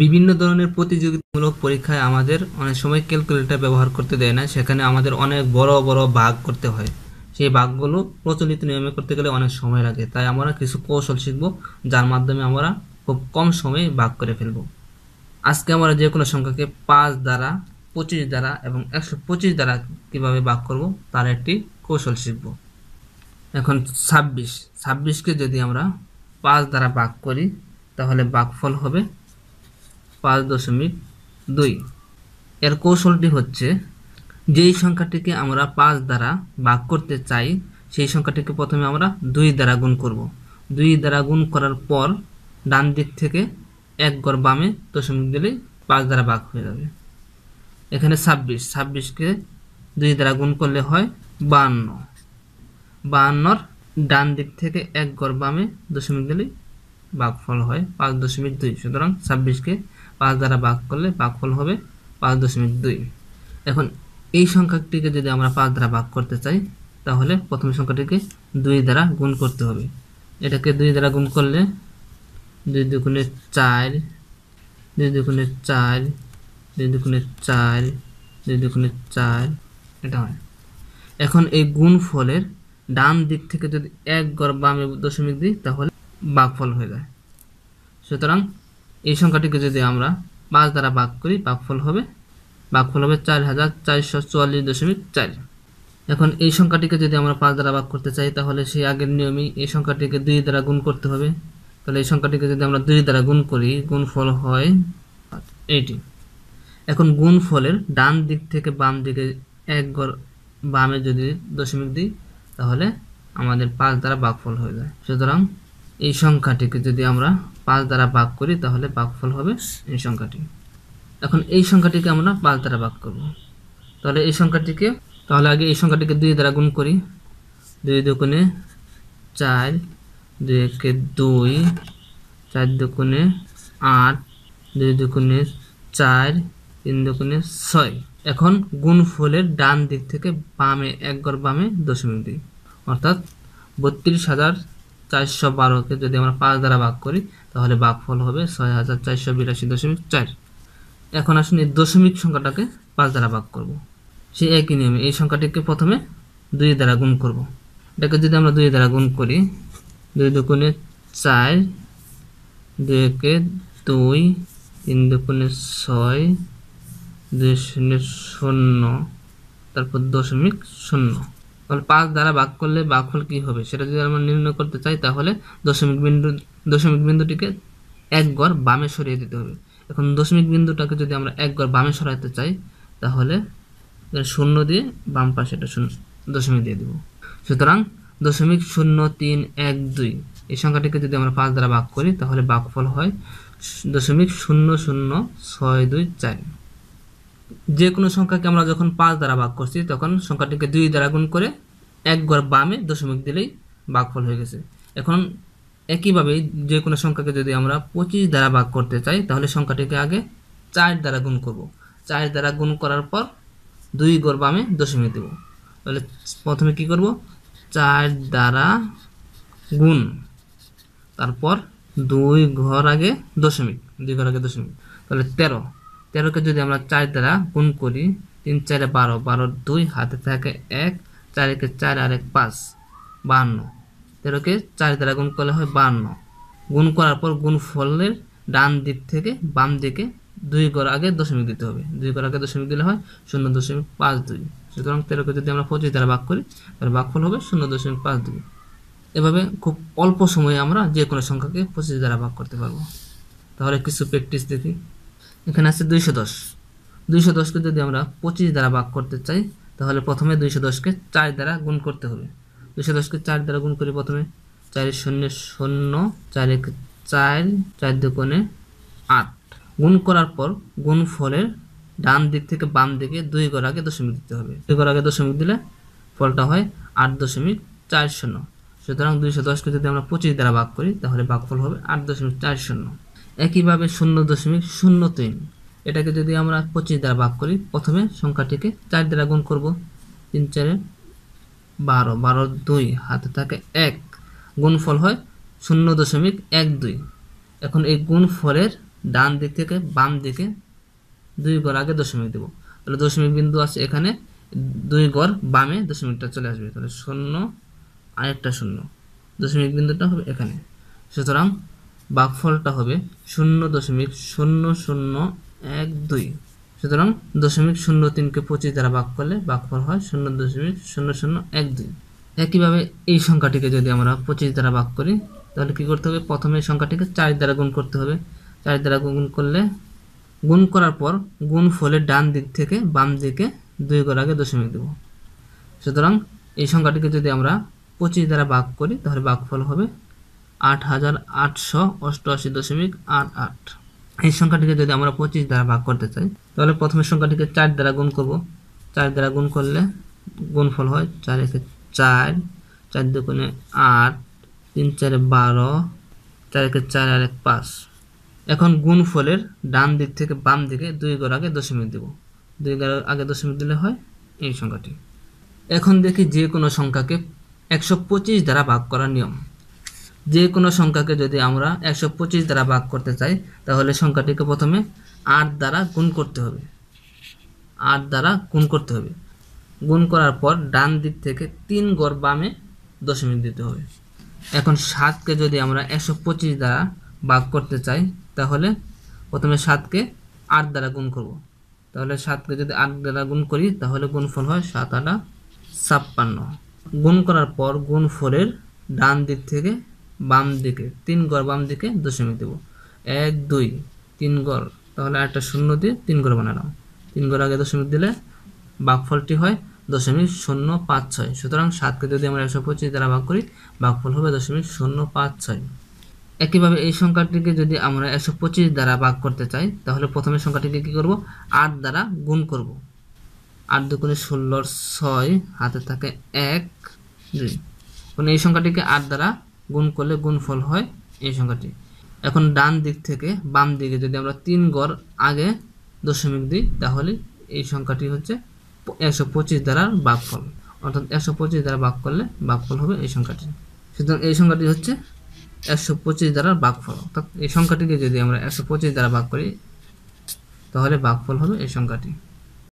বিভিন্ন ধরনের প্রতিযোগিতামূলক পরীক্ষায় আমাদের অনেক সময় ক্যালকুলেটর ব্যবহার করতে দেয় না সেখানে আমাদের অনেক বড় বড় ভাগ করতে হয় সেই ভাগগুলো প্রচলিত নিয়মে করতে গেলে অনেক সময় লাগে তাই আমরা কিছু কৌশল শিখব যার মাধ্যমে আমরা খুব কম সময়ে ভাগ করে ফেলব আজকে আমরা যে কোনো সংখ্যাকে পাঁচ দ্বারা পঁচিশ দ্বারা এবং একশো পঁচিশ দ্বারা কীভাবে ভাগ করব তার একটি কৌশল শিখব এখন ছাব্বিশ ছাব্বিশকে যদি আমরা পাঁচ দ্বারা ভাগ করি তাহলে ফল হবে পাঁচ দশমিক দুই এর কৌশলটি হচ্ছে যেই সংখ্যাটিকে আমরা পাঁচ দ্বারা ভাগ করতে চাই সেই সংখ্যাটিকে প্রথমে আমরা দুই দ্বারা গুণ করব দুই দ্বারা গুণ করার পর ডান দিক থেকে এক গড় বামে দশমিক দিলেই পাঁচ দ্বারা ভাগ হয়ে যাবে এখানে ছাব্বিশ ছাব্বিশকে দুই দ্বারা গুণ করলে হয় বাহান্ন বাহান্নর ডান দিক থেকে এক গড় বামে দশমিক দিলেই ভাগফল হয় পাঁচ দশমিক দুই সুতরাং ছাব্বিশকে পাঁচ দ্বারা ভাগ করলে ভাগফল হবে পাঁচ দশমিক দুই এখন এই সংখ্যাটিকে যদি আমরা পাঁচ দ্বারা ভাগ করতে চাই তাহলে প্রথম সংখ্যাটিকে দুই দ্বারা গুণ করতে হবে এটাকে দুই দ্বারা গুণ করলে দুই দুগুণে চার দুই দুগুণে চার দুই দুগুণে চার দুই দুগুণে চার এটা হয় এখন এই গুণ ফলের ডান দিক থেকে যদি এক গড় বামে দশমিক দিই তাহলে বাঘফল হয়ে যায় সুতরাং এই সংখ্যাটিকে যদি আমরা পাঁচ দ্বারা ভাগ করি ভাগফল হবে ভাগফল হবে চার হাজার চারশো চুয়াল্লিশ দশমিক চার এখন এই সংখ্যাটিকে যদি আমরা পাঁচ দ্বারা ভাগ করতে চাই তাহলে সেই আগের নিয়মেই এই সংখ্যাটিকে দুই দ্বারা গুণ করতে হবে তাহলে এই সংখ্যাটিকে যদি আমরা দুই দ্বারা গুণ করি গুণফল হয় এইটি এখন গুণফলের ডান দিক থেকে বাম দিকে এক বামে যদি দশমিক দিই তাহলে আমাদের পাঁচ দ্বারা ভাগফল হয়ে যায় সুতরাং এই সংখ্যাটিকে যদি আমরা পাঁচ দ্বারা ভাগ করি তাহলে ভাগফল হবে এই সংখ্যাটি এখন এই সংখ্যাটিকে আমরা পাঁচ দ্বারা ভাগ করব তাহলে এই সংখ্যাটিকে তাহলে আগে এই সংখ্যাটিকে দুই দ্বারা গুণ করি দুই দোকানে চার দুই একে দুই চার দোকানে আট দুই দোকানে চার তিন দোকানে ছয় এখন গুণ ফলের ডান দিক থেকে বামে একগর বামে দশমিক দিই অর্থাৎ বত্রিশ হাজার চারশো বারোকে যদি আমরা পাঁচ দ্বারা ভাগ করি তাহলে ভাগফল হবে ছয় হাজার চারশো বিরাশি দশমিক চার এখন আসুন এই দশমিক সংখ্যাটাকে পাঁচ দ্বারা ভাগ করব। সেই একই নিয়মে এই সংখ্যাটিকে প্রথমে দুই দ্বারা গুণ করব। এটাকে যদি আমরা দুই দ্বারা গুণ করি দুই দুগুণে চার দুই একে দুই তিন দুগুণে ছয় দুই শূন্য শূন্য তারপর দশমিক শূন্য তাহলে পাঁচ দ্বারা ভাগ করলে ভাগফল কী হবে সেটা যদি আমরা নির্ণয় করতে চাই তাহলে দশমিক বিন্দু দশমিক বিন্দুটিকে এক গড় বামে সরিয়ে দিতে হবে এখন দশমিক বিন্দুটাকে যদি আমরা এক গড় বামে সরাতে চাই তাহলে শূন্য দিয়ে বাম পাশে এটা শূন্য দশমিক দিয়ে দেবো সুতরাং দশমিক শূন্য তিন এক দুই এই সংখ্যাটিকে যদি আমরা পাঁচ দ্বারা ভাগ করি তাহলে ভাগফল হয় দশমিক শূন্য শূন্য ছয় দুই চার যে কোনো সংখ্যাকে আমরা যখন পাঁচ দ্বারা ভাগ করছি তখন সংখ্যাটিকে দুই দ্বারা গুণ করে এক গড় বামে দশমিক দিলেই ভাগফল হয়ে গেছে এখন একইভাবে যে কোনো সংখ্যাকে যদি আমরা পঁচিশ দ্বারা ভাগ করতে চাই তাহলে সংখ্যাটিকে আগে চার দ্বারা গুণ করব চার দ্বারা গুণ করার পর দুই গড় বামে দশমিক দেব তাহলে প্রথমে কি করব চার দ্বারা গুণ তারপর দুই ঘর আগে দশমিক দুই ঘর আগে দশমিক তাহলে তেরো তেরোকে যদি আমরা চার দ্বারা গুণ করি তিন চারে বারো বারো দুই হাতে থাকে এক চারিকে চার আর এক পাঁচ বাহান্ন তেরোকে চার দ্বারা গুণ করলে হয় বাহান্ন গুণ করার পর গুণফলের ডান দিক থেকে বাম দিকে দুই গড় আগে দশমিক দিতে হবে দুই গড় আগে দশমিক দিলে হয় শূন্য দশমিক পাঁচ দুই সুতরাং তেরোকে যদি আমরা পঁচিশ দ্বারা ভাগ করি তাহলে ভাগফল হবে শূন্য দশমিক পাঁচ দুই এভাবে খুব অল্প সময়ে আমরা যে কোনো সংখ্যাকে পঁচিশ দ্বারা ভাগ করতে পারবো তাহলে কিছু প্র্যাকটিস দেখি এখানে আছে দুইশো দশ দুইশো দশকে যদি আমরা পঁচিশ দ্বারা ভাগ করতে চাই তাহলে প্রথমে দুইশো দশকে চার দ্বারা গুণ করতে হবে দুইশো দশকে চার দ্বারা গুণ করি প্রথমে চারে শূন্য শূন্য চারে চার চার কোণে আট গুণ করার পর গুণ ফলের ডান দিক থেকে বাম দিকে দুই গড় আগে দশমিক দিতে হবে দুই গড় আগে দশমিক দিলে ফলটা হয় আট দশমিক চার শূন্য সুতরাং দুইশো দশকে যদি আমরা পঁচিশ দ্বারা ভাগ করি তাহলে ভাগফল হবে আট দশমিক চার শূন্য একইভাবে শূন্য দশমিক শূন্য তিন এটাকে যদি আমরা পঁচিশ দ্বারা ভাগ করি প্রথমে সংখ্যাটিকে চার দ্বারা গুণ করব তিন চারে বারো বারো দুই হাতে থাকে এক গুণফল হয় শূন্য দশমিক এক দুই এখন এই গুণফলের ডান দিক থেকে বাম দিকে দুই গড় আগে দশমিক দেব তাহলে দশমিক বিন্দু আছে এখানে দুই গড় বামে দশমিকটা চলে আসবে তাহলে শূন্য আরেকটা শূন্য দশমিক বিন্দুটা হবে এখানে সুতরাং ভাগফলটা হবে শূন্য দশমিক শূন্য শূন্য এক দুই সুতরাং দশমিক শূন্য তিনকে পঁচিশ দ্বারা ভাগ করলে বাকফল হয় শূন্য দশমিক শূন্য শূন্য এক দুই একইভাবে এই সংখ্যাটিকে যদি আমরা পঁচিশ দ্বারা ভাগ করি তাহলে কী করতে হবে প্রথমে এই সংখ্যাটিকে চার দ্বারা গুণ করতে হবে চার দ্বারা গুণ করলে গুণ করার পর গুণ ফলে ডান দিক থেকে বাম দিকে দুই করে আগে দশমিক দেব সুতরাং এই সংখ্যাটিকে যদি আমরা পঁচিশ দ্বারা ভাগ করি তাহলে বাকফল হবে আট হাজার আটশো অষ্টআশি দশমিক আট আট এই সংখ্যাটিকে যদি আমরা পঁচিশ দ্বারা ভাগ করতে চাই তাহলে প্রথমে সংখ্যাটিকে চার দ্বারা গুণ করব চার দ্বারা গুণ করলে গুণফল হয় চার একে চার চার দুগুণে আট তিন চারে বারো চার একে চার আর এক পাঁচ এখন গুণফলের ডান দিক থেকে বাম দিকে দুই গড় আগে দশমিক দেব দুই গড় আগে দশমিক দিলে হয় এই সংখ্যাটি এখন দেখি যে কোনো সংখ্যাকে একশো দ্বারা ভাগ করার নিয়ম যে কোনো সংখ্যাকে যদি আমরা একশো পঁচিশ দ্বারা ভাগ করতে চাই তাহলে সংখ্যাটিকে প্রথমে আট দ্বারা গুণ করতে হবে আট দ্বারা গুণ করতে হবে গুণ করার পর ডান দিক থেকে তিন গড় বামে দশমিক দিতে হবে এখন সাতকে যদি আমরা একশো পঁচিশ দ্বারা ভাগ করতে চাই তাহলে প্রথমে সাতকে আট দ্বারা গুণ করব তাহলে সাতকে যদি আট দ্বারা গুণ করি তাহলে গুণফল হয় সাত আটা ছাপ্পান্ন গুণ করার পর গুণফলের ডান দিক থেকে বাম দিকে তিন গড় বাম দিকে দশমিক দেব এক দুই তিন গড় তাহলে একটা শূন্য দিয়ে তিন গড় বানালাম তিন গড় আগে দশমিক দিলে বাঘফলটি হয় দশমিক শূন্য পাঁচ ছয় সুতরাং সাতকে যদি আমরা একশো পঁচিশ দ্বারা ভাগ করি ভাগফল হবে দশমিক শূন্য পাঁচ ছয় একইভাবে এই সংখ্যাটিকে যদি আমরা একশো পঁচিশ দ্বারা ভাগ করতে চাই তাহলে প্রথমে সংখ্যাটিকে কী করবো আট দ্বারা গুণ করব আট দুগুণে ষোলোর ছয় হাতে থাকে এক দুই মানে এই সংখ্যাটিকে আট দ্বারা গুণ করলে গুণফল হয় এই সংখ্যাটি এখন ডান দিক থেকে বাম দিকে যদি আমরা তিন গড় আগে দশমিক দিই তাহলে এই সংখ্যাটি হচ্ছে একশো পঁচিশ দ্বারার বাঘফল অর্থাৎ একশো পঁচিশ দ্বারা বাঘ করলে বাঘফল হবে এই সংখ্যাটি সুতরাং এই সংখ্যাটি হচ্ছে একশো পঁচিশ দ্বারা বাঘফল অর্থাৎ এই সংখ্যাটিকে যদি আমরা একশো পঁচিশ দ্বারা ভাগ করি তাহলে বাঘফল হবে এই সংখ্যাটি